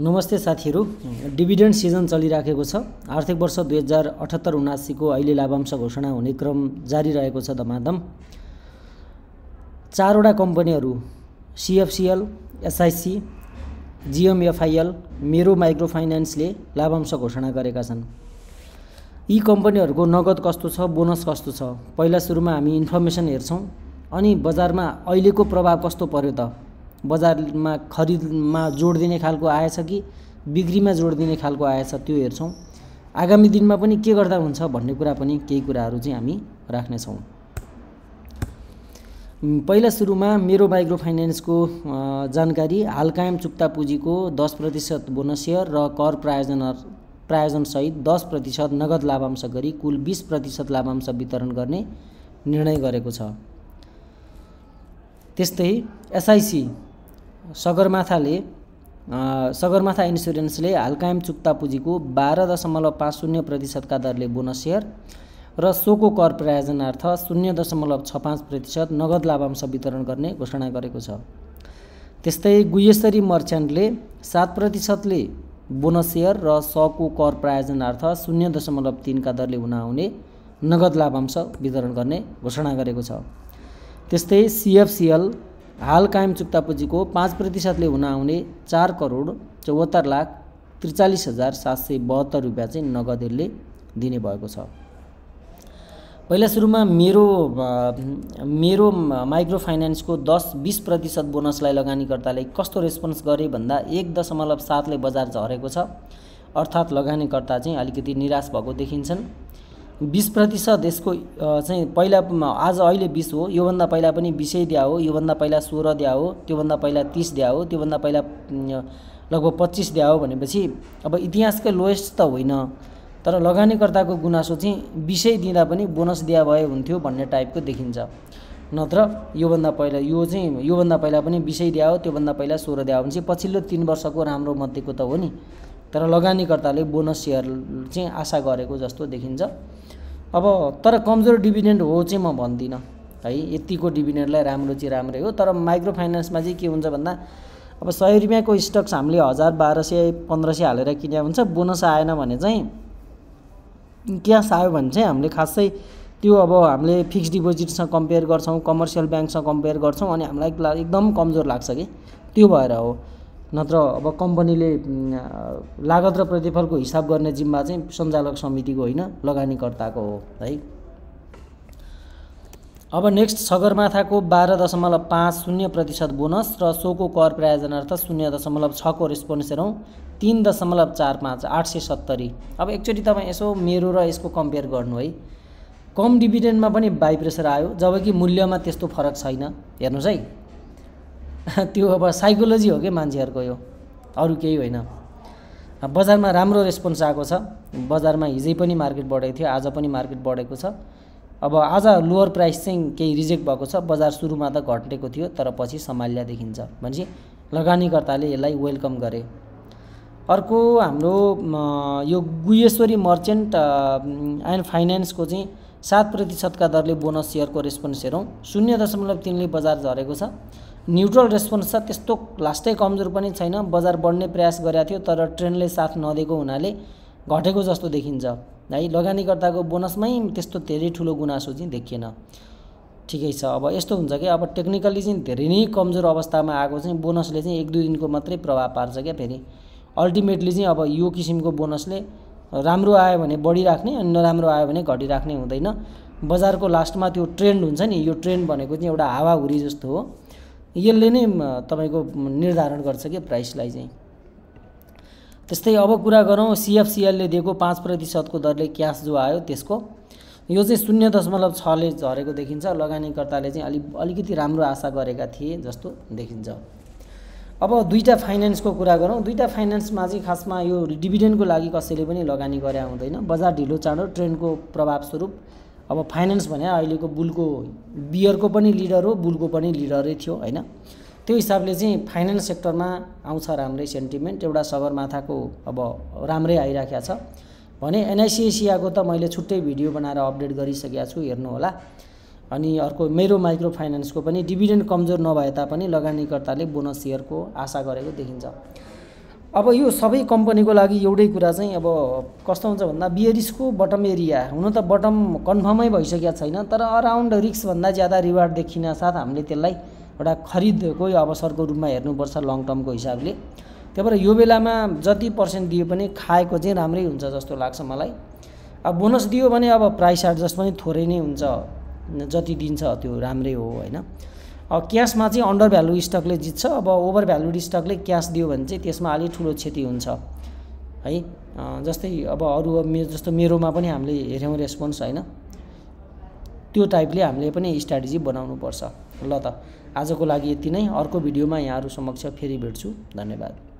नमस्ते साथीहरू dividend season चलिराखेको छ आर्थिक वर्ष दुई हजार अठहत्तर उनासीको अहिले लाभांश घोषणा हुने क्रम जारी रहेको छ धमाधम चारवटा कम्पनीहरू सिएफसिएल एसआइसी जिएमएफआइएल मेरो माइक्रो फाइनेन्सले लाभांश घोषणा गरेका छन् यी कम्पनीहरूको नगद कस्तो छ बोनस कस्तो छ पहिला सुरुमा हामी इन्फर्मेसन हेर्छौँ अनि बजारमा अहिलेको प्रभाव कस्तो पर्यो त बजारमा खरिदमा जोड दिने खालको आएछ कि बिक्रीमा जोड दिने खालको आएछ त्यो हेर्छौँ आगामी दिनमा पनि के गर्दा हुन्छ भन्ने कुरा पनि केही कुराहरू चाहिँ हामी राख्नेछौँ पहिला सुरुमा मेरो माइक्रो फाइनेन्सको जानकारी हाल कायम चुक्ता पुँजीको दस प्रतिशत बोनस सेयर र कर प्रायोजन प्रायोजनसहित दस प्रतिशत नगद लाभांश गरी कुल बिस प्रतिशत लाभांश वितरण गर्ने निर्णय गरेको छ त्यस्तै एसआइसी सगरमाथाले सगरमाथा इन्सुरेन्सले हालकायम चुक्ता पुँजीको बाह्र दशमलव पाँच शून्य प्रतिशतका दरले बोनस सेयर र सोको कर प्रायोजनार्थ शून्य दशमलव छ पाँच प्रतिशत नगद लाभांश वितरण गर्ने घोषणा गरेको छ त्यस्तै गुह्यश्वरी मर्च्यान्टले सात प्रतिशतले बोनस सेयर र सको कर प्रायोजनार्थ शून्य दशमलव तिनका दरले हुन आउने नगद लाभांश वितरण गर्ने घोषणा गरेको छ त्यस्तै सिएफसिएल हाल कायम चुक्ता पुँजीको पाँच प्रतिशतले हुन आउने चार करोड चौहत्तर लाख त्रिचालिस हजार सात सय बहत्तर रुपियाँ चाहिँ नगदहरूले दिने भएको छ पहिला सुरुमा मेरो मेरो माइक्रो फाइनेन्सको दस बिस प्रतिशत बोनसलाई लगानीकर्ताले कस्तो रेस्पोन्स गरे भन्दा एक दशमलव सातले बजार झरेको छ अर्थात् लगानीकर्ता चाहिँ अलिकति निराश भएको देखिन्छन् बिस प्रतिशत यसको चाहिँ पहिला आज अहिले बिस हो योभन्दा पहिला पनि बिसै दिया हो योभन्दा पहिला सोह्र दिया हो त्योभन्दा पहिला तिस दिया हो त्योभन्दा पहिला लगभग पच्चिस दिया हो भनेपछि अब इतिहासकै लोएस्ट त होइन तर लगानीकर्ताको गुनासो चाहिँ बिसै दिँदा पनि बोनस दिया भए हुन्थ्यो भन्ने टाइपको देखिन्छ नत्र योभन्दा पहिला यो चाहिँ योभन्दा पहिला पनि बिसै दिया हो त्योभन्दा पहिला सोह्र दिया हो भने चाहिँ पछिल्लो तिन वर्षको राम्रो मध्येको त हो नि तर लगानीकर्ताले बोनस सेयर चाहिँ आशा गरेको जस्तो देखिन्छ अब तर कमजोर डिभिडेन्ड हो चाहिँ म भन्दिनँ है यतिको डिभिडेन्डलाई राम्रो चाहिँ राम्रै हो तर माइक्रो फाइनेन्समा चाहिँ के हुन्छ भन्दा अब सय रुपियाँको स्टक्स हामीले हजार बाह्र सय पन्ध्र सय हालेर किने हुन्छ बोनस आएन भने चाहिँ क्यास आयो भने चाहिँ हामीले खासै त्यो अब हामीले फिक्स डिपोजिटसँग कम्पेयर गर्छौँ कमर्सियल ब्याङ्कसँग कम्पेयर गर्छौँ अनि हामीलाई एकदम कमजोर लाग्छ कि त्यो भएर हो नत्र अब कम्पनीले लागत र प्रतिफलको हिसाब गर्ने जिम्मा चाहिँ सञ्चालक समितिको होइन लगानीकर्ताको हो है अब नेक्स्ट सगरमाथाको बाह्र दशमलव पाँच शून्य प्रतिशत बोनस र सोको कर प्रायोजनार्थ शून्य दशमलव छको रेस्पोन्स हेरौँ तिन दशमलव चार पाँच आठ सय सत्तरी अब एकचोटि तपाईँ यसो मेरो र यसको कम्पेयर गर्नु है कम डिभिडेन्डमा पनि बाई प्रेसर आयो जबकि मूल्यमा त्यस्तो फरक छैन हेर्नुहोस् है त्यो अब साइकोलोजी हो कि मान्छेहरूको यो अरू केही होइन बजारमा राम्रो रेस्पोन्स आएको छ बजारमा हिजै पनि मार्केट बढेको थियो आज पनि मार्केट बढेको छ अब आज लोवर प्राइस चाहिँ केही रिजेक्ट भएको छ बजार सुरुमा त घटेको थियो तर पछि सम्हाल्या देखिन्छ भनेपछि लगानीकर्ताले यसलाई वेलकम गरे अर्को हाम्रो यो गुहेश्वरी मर्चेन्ट एन्ड फाइनेन्सको चाहिँ सात प्रतिशतका दरले बोनस सेयरको रेस्पोन्स हेरौँ शून्य दशमलव तिनले बजार झरेको छ न्युट्रल रेस्पोन्स छ त्यस्तो लास्टै कमजोर पनि छैन बजार बढ्ने प्रयास गरेको थियो तर ट्रेन्डले साथ नदिएको हुनाले घटेको जस्तो देखिन्छ है लगानीकर्ताको बोनसमै त्यस्तो धेरै ठुलो गुनासो चाहिँ देखिएन ठिकै छ अब यस्तो हुन्छ कि अब टेक्निकली चाहिँ धेरै नै कमजोर अवस्थामा आएको चाहिँ बोनसले चाहिँ एक दुई दिनको मात्रै प्रभाव पार्छ क्या फेरि अल्टिमेटली चाहिँ अब यो किसिमको बोनसले राम्रो आयो भने बढिराख्ने अनि नराम्रो आयो भने घटिराख्ने हुँदैन बजारको लास्टमा त्यो ट्रेन्ड हुन्छ नि यो ट्रेन्ड भनेको चाहिँ एउटा हावाहुरी जस्तो हो यसले नै तपाईँको निर्धारण गर्छ कि प्राइसलाई चाहिँ त्यस्तै अब कुरा गरौँ सिएफसिएलले दिएको पाँच प्रतिशतको दरले क्यास जो आयो त्यसको यो चाहिँ शून्य दशमलव छले झरेको देखिन्छ लगानीकर्ताले चाहिँ अलिक अलिकति राम्रो आशा गरेका थिए जस्तो देखिन्छ अब दुईवटा फाइनेन्सको कुरा गरौँ दुईवटा फाइनेन्समा चाहिँ खासमा यो डिभिडेन्डको लागि कसैले पनि लगानी गरे हुँदैन बजार ढिलो चाँडो ट्रेन्डको प्रभावस्वरूप अब फाइनेन्स भने अहिलेको बुलको बियरको पनि लिडर हो बुलको पनि लिडरै थियो होइन त्यो हिसाबले चाहिँ फाइनेन्स सेक्टरमा आउँछ राम्रै सेन्टिमेन्ट एउटा सगरमाथाको अब राम्रै आइराखेको छ भने एनआइसिएसियाको त मैले छुट्टै भिडियो बनाएर अपडेट गरिसकेको छु हेर्नुहोला अनि अर्को मेरो माइक्रो फाइनेन्सको पनि डिभिडेन्ड कमजोर नभए तापनि लगानीकर्ताले बोनस सेयरको आशा गरेको देखिन्छ अब यो सबै कम्पनीको लागि एउटै कुरा चाहिँ अब कस्तो हुन्छ भन्दा बियरिसको बटम एरिया हुन त बटम कन्फर्मै भइसकेको छैन तर अराउन्ड रिक्सभन्दा ज्यादा रिवार्ड देखिन साथ हामीले त्यसलाई एउटा खरिदकै अवसरको रूपमा हेर्नुपर्छ लङ टर्मको हिसाबले त्यही भएर यो बेलामा जति पर्सेन्ट दियो पनि खाएको चाहिँ राम्रै हुन्छ जस्तो लाग्छ मलाई अब बोनस दियो भने अब प्राइस एडजस्ट पनि थोरै नै हुन्छ जति दिन्छ त्यो राम्रै हो होइन क्यासमा चाहिँ अन्डर भ्यालु स्टकले जित्छ अब ओभर भ्यालु स्टकले क्यास दियो भने चाहिँ त्यसमा अलिक ठुलो क्षति हुन्छ है जस्तै अब अरू मे जस्तो मेरोमा पनि हामीले हेऱ्यौँ रेस्पोन्स होइन त्यो टाइपले हामीले पनि स्ट्राटेजी बनाउनुपर्छ ल त आजको लागि यति नै अर्को भिडियोमा यहाँहरू समक्ष फेरि भेट्छु धन्यवाद